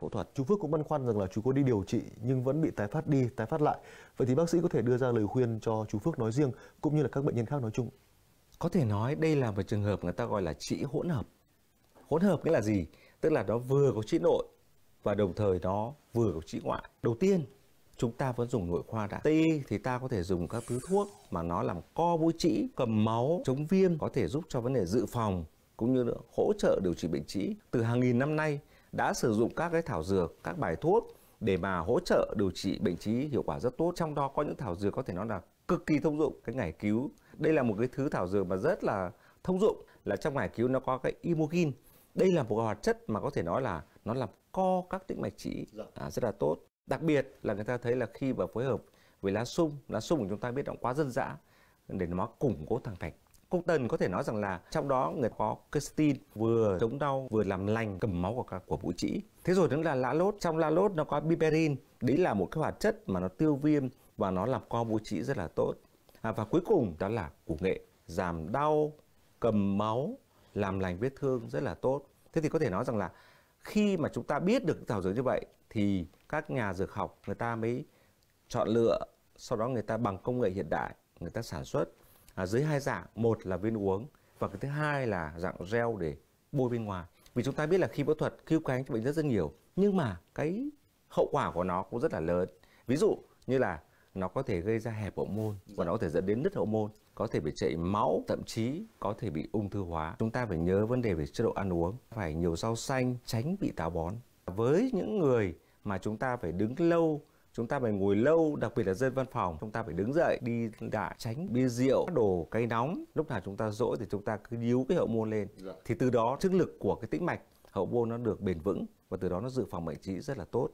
phẫu thuật. Chú Phước cũng băn khoăn rằng là chú có đi điều trị nhưng vẫn bị tái phát đi, tái phát lại. Vậy thì bác sĩ có thể đưa ra lời khuyên cho chú Phước nói riêng cũng như là các bệnh nhân khác nói chung. Có thể nói đây là một trường hợp người ta gọi là trị hỗn hợp. Hỗn hợp nghĩa là gì? Tức là nó vừa có trị nội và đồng thời nó vừa có trị ngoại. Đầu tiên chúng ta vẫn dùng nội khoa đã tây thì ta có thể dùng các thứ thuốc mà nó làm co bôi trĩ cầm máu chống viêm có thể giúp cho vấn đề dự phòng cũng như hỗ trợ điều trị bệnh trĩ từ hàng nghìn năm nay đã sử dụng các cái thảo dược, các bài thuốc để mà hỗ trợ điều trị bệnh trí hiệu quả rất tốt. Trong đó có những thảo dược có thể nói là cực kỳ thông dụng, cái ngải cứu. Đây là một cái thứ thảo dược mà rất là thông dụng là trong ngải cứu nó có cái imogin. Đây là một cái hoạt chất mà có thể nói là nó làm co các tĩnh mạch trĩ dạ. à, rất là tốt. Đặc biệt là người ta thấy là khi mà phối hợp với lá sung, lá sung của chúng ta biết động quá dân dã để nó củng cố thằng thành. Cung Tần có thể nói rằng là trong đó người có Christine vừa chống đau vừa làm lành cầm máu của của vũ trĩ. Thế rồi nữa là lá lốt, trong lá lốt nó có biperin, đấy là một cái hoạt chất mà nó tiêu viêm và nó làm co vũ trĩ rất là tốt. À, và cuối cùng đó là củ nghệ, giảm đau, cầm máu, làm lành vết thương rất là tốt. Thế thì có thể nói rằng là khi mà chúng ta biết được thảo dược như vậy thì các nhà dược học người ta mới chọn lựa, sau đó người ta bằng công nghệ hiện đại người ta sản xuất À, dưới hai dạng một là viên uống và cái thứ hai là dạng gel để bôi bên ngoài vì chúng ta biết là khi phẫu thuật cứu cánh cho bệnh rất rất nhiều nhưng mà cái hậu quả của nó cũng rất là lớn ví dụ như là nó có thể gây ra hẹp hậu môn và nó có thể dẫn đến nứt hậu môn có thể bị chảy máu thậm chí có thể bị ung thư hóa chúng ta phải nhớ vấn đề về chế độ ăn uống phải nhiều rau xanh tránh bị táo bón với những người mà chúng ta phải đứng lâu chúng ta phải ngồi lâu đặc biệt là dân văn phòng chúng ta phải đứng dậy đi đã tránh bia rượu đồ cay nóng lúc nào chúng ta dỗi thì chúng ta cứ díu cái hậu môn lên dạ. thì từ đó sức lực của cái tĩnh mạch hậu môn nó được bền vững và từ đó nó dự phòng bệnh trĩ rất là tốt